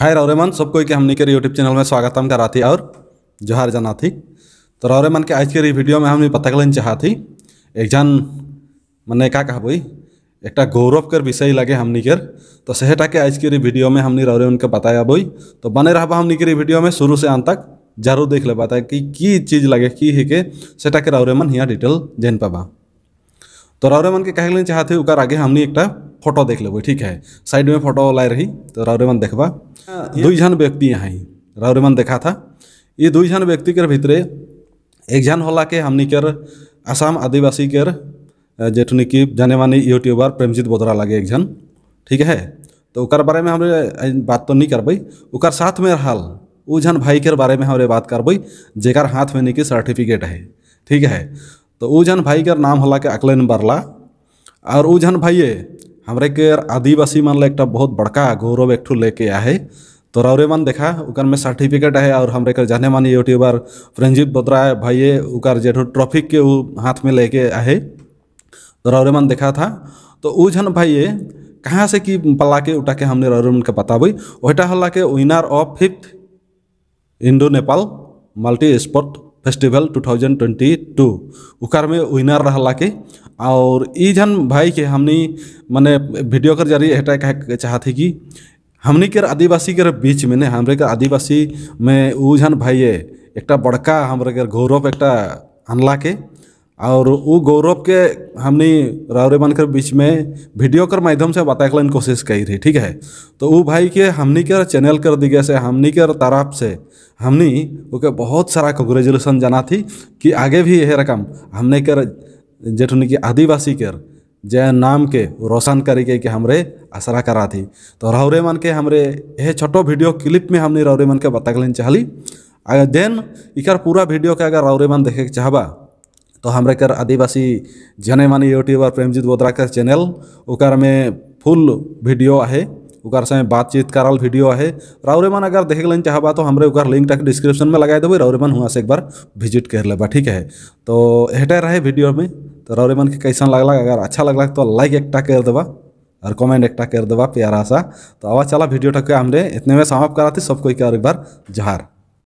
हाय रौरेमन सबको के हमने के यूट्यूब चैनल में स्वागत हम करा थी और जोहार जाना थी तो रौरेमन के आज के वीडियो में हमने पता कलन चाह थी एक जान मैंने का भाई एक गौरव कर विषय लगे हमने के तो सहटा के आज के वीडियो में हमने रौरेमन के बताया बोई तो बने रह हमने के वीडियो में शुरू से अंत तक जरूर देख ले पाता कि की चीज़ लगे की है तो के सेटा के रौरेमन यहाँ डिटेल जान पाबा तो रौरेमन के कहलन चाहते आगे हमने एक फोटो देख लेबे ठीक है साइड में फोटो लाए रही तो राउरेमन देखबा हाँ, दुई झन व्यक्ति यहाँ ही राउरेमन देखा था ये दुई झन व्यक्ति के भीतर एक झन होला के हमनी के आसाम आदिवासी के जेठन की जाने मानी यूट्यूबर प्रेमजीत बोधरा लगे एक झन ठीक है तो उकर बारे में हम बात तो नहीं करबई उकर साथ में रहल उ जन भाई के बारे में हम बात करबई जेकर हाथ में निकी सर्टिफिकेट है ठीक है तो उ जन भाई के नाम होला के अकलन बरला और उ जन भाइये हमारे के आदिवासी मान ला एक बहुत बड़का गौरव एक लेके आए तो रौरे मान देखा उकर में सर्टिफिकेट है और हमारे के जाने मानी यूट्यूबर फ्रेंजीत बोत्रा भाई उकर जेठो ट्रॉफी के वो हाथ में लेके आए तो रौरे मान देखा था तो ऊ जन भाई कहाँ से कि पला के उठा के हमने रौरमन के बताबी वोटा हल्ला के winner of fifth Indo Nepal multi sport festival 2022 उकार में विनर रहा कि और ई जन भाई के हमनी माने वीडियो कर जरिए हेटा कह चाहते कि हमनी के आदिवासी के बीच में ने हमरे के आदिवासी में उ जन भाई एक बड़का हमरे के गौरव एक अनला के और वो गौरव के हमने रावरे के बीच में वीडियो कर माध्यम से बताकलन कोशिश कही रही ठीक है तो वो भाई के हमने के चैनल कर दिगे से हमने के तरफ से हमने ओके बहुत सारा कंग्रेचुलेसन जाना थी कि आगे भी यह रकम हमने कर जेठन की आदिवासी कर जय नाम के रोशन करी के हमरे आसरा करा थी तो रौरे मन के हमरे यह छोटो वीडियो क्लिप में हमने रौरे मन के बताकलन चाहली देन इकर पूरा वीडियो के अगर रौरे मन देखे के चाहबा तो हमरे कर आदिवासी जने मानी यूट्यूबर प्रेमजीत बोद्रा के चैनल उकार में फुल वीडियो है उकार से बातचीत करल वीडियो है राउरे अगर देखे लेन चाहबा तो हमरे उकार लिंक तक डिस्क्रिप्शन में लगा देवे राउरे वहाँ हुआ से एक बार विजिट कर लेबा ठीक है तो हेटे रहे वीडियो में तो राउरे के कैसा लगला अगर अच्छा लगला तो लाइक एकटा कर देवा और कमेंट एकटा कर देवा प्यारा सा तो आवाज चला वीडियो तक हमने इतने में समाप्त कराती सबको एक बार जहार